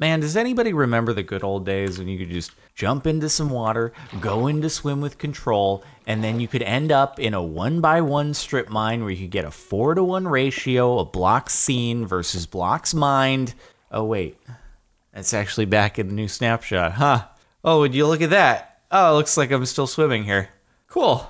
Man, does anybody remember the good old days when you could just jump into some water, go into swim with control, and then you could end up in a one by one strip mine where you could get a four to one ratio of blocks seen versus blocks mined? Oh, wait. That's actually back in the new snapshot, huh? Oh, would you look at that? Oh, looks like I'm still swimming here. Cool.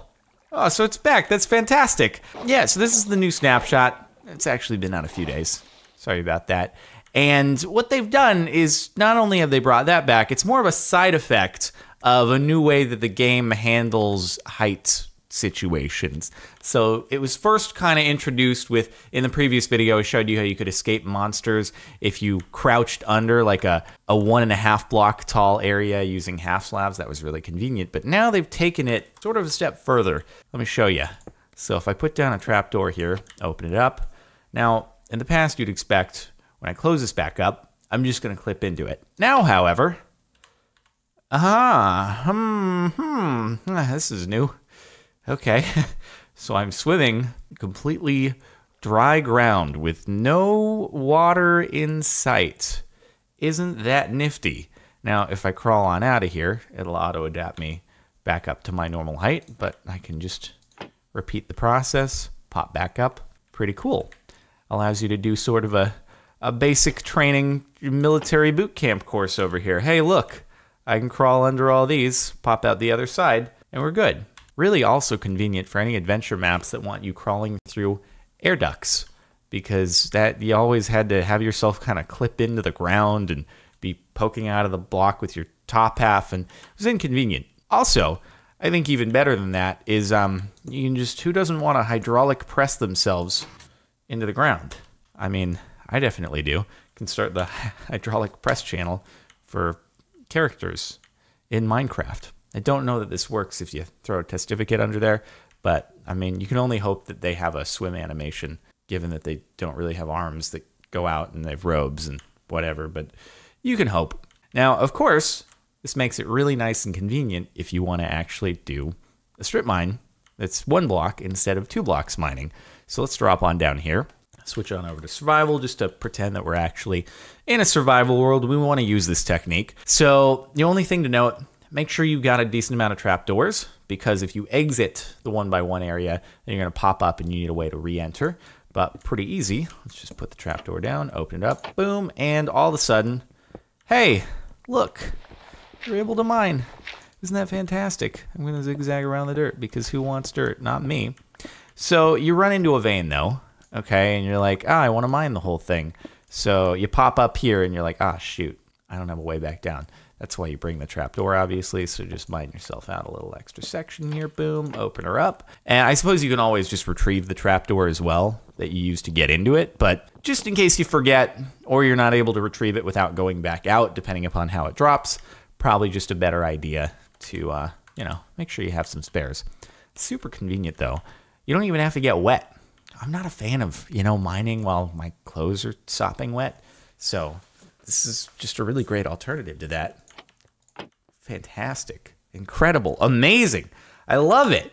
Oh, so it's back. That's fantastic. Yeah, so this is the new snapshot. It's actually been out a few days. Sorry about that. And what they've done is not only have they brought that back, it's more of a side effect of a new way that the game handles height situations. So it was first kind of introduced with in the previous video I showed you how you could escape monsters if you crouched under like a, a one and a half block tall area using half slabs. That was really convenient. But now they've taken it sort of a step further. Let me show you. So if I put down a trapdoor here, open it up. Now in the past you'd expect when I close this back up, I'm just going to clip into it. Now, however, ah, hmm, hmm, this is new. Okay, so I'm swimming completely dry ground with no water in sight. Isn't that nifty? Now, if I crawl on out of here, it'll auto adapt me back up to my normal height, but I can just repeat the process, pop back up. Pretty cool. Allows you to do sort of a a basic training military boot camp course over here. Hey, look, I can crawl under all these, pop out the other side, and we're good. Really also convenient for any adventure maps that want you crawling through air ducts because that you always had to have yourself kind of clip into the ground and be poking out of the block with your top half and it was inconvenient. Also, I think even better than that is um, you can just who doesn't want to hydraulic press themselves into the ground? I mean, I definitely do. can start the hydraulic press channel for characters in Minecraft. I don't know that this works if you throw a testificate under there, but I mean, you can only hope that they have a swim animation, given that they don't really have arms that go out and they have robes and whatever, but you can hope. Now, of course, this makes it really nice and convenient if you want to actually do a strip mine that's one block instead of two blocks mining. So let's drop on down here switch on over to survival just to pretend that we're actually in a survival world. We want to use this technique. So the only thing to note, make sure you've got a decent amount of trapdoors because if you exit the one by one area, then you're going to pop up and you need a way to re-enter. But pretty easy. Let's just put the trapdoor down, open it up, boom, and all of a sudden, hey, look, you're able to mine. Isn't that fantastic? I'm going to zigzag around the dirt because who wants dirt? Not me. So you run into a vein though, Okay. And you're like, oh, I want to mine the whole thing. So you pop up here and you're like, ah, oh, shoot, I don't have a way back down. That's why you bring the trapdoor, obviously. So just mine yourself out a little extra section here. Boom, open her up. And I suppose you can always just retrieve the trapdoor as well that you use to get into it. But just in case you forget or you're not able to retrieve it without going back out, depending upon how it drops, probably just a better idea to, uh, you know, make sure you have some spares. Super convenient though. You don't even have to get wet I'm not a fan of, you know, mining while my clothes are sopping wet. So this is just a really great alternative to that. Fantastic. Incredible. Amazing. I love it.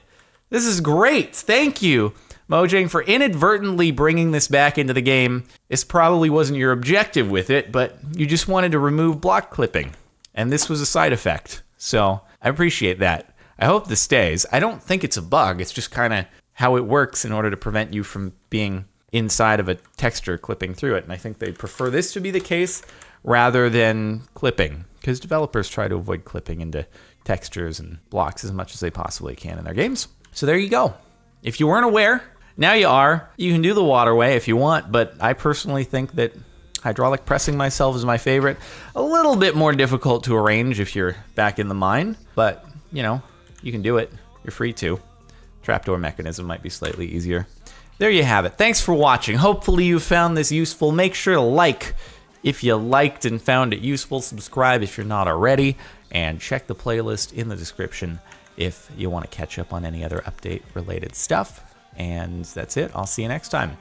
This is great. Thank you, Mojang, for inadvertently bringing this back into the game. This probably wasn't your objective with it, but you just wanted to remove block clipping. And this was a side effect. So I appreciate that. I hope this stays. I don't think it's a bug. It's just kind of how it works in order to prevent you from being inside of a texture clipping through it. And I think they prefer this to be the case rather than clipping because developers try to avoid clipping into textures and blocks as much as they possibly can in their games. So there you go. If you weren't aware, now you are. You can do the waterway if you want, but I personally think that hydraulic pressing myself is my favorite. A little bit more difficult to arrange if you're back in the mine, but you know, you can do it. You're free to trapdoor mechanism might be slightly easier. There you have it. Thanks for watching. Hopefully you found this useful. Make sure to like if you liked and found it useful. Subscribe if you're not already. And check the playlist in the description if you want to catch up on any other update related stuff. And that's it. I'll see you next time.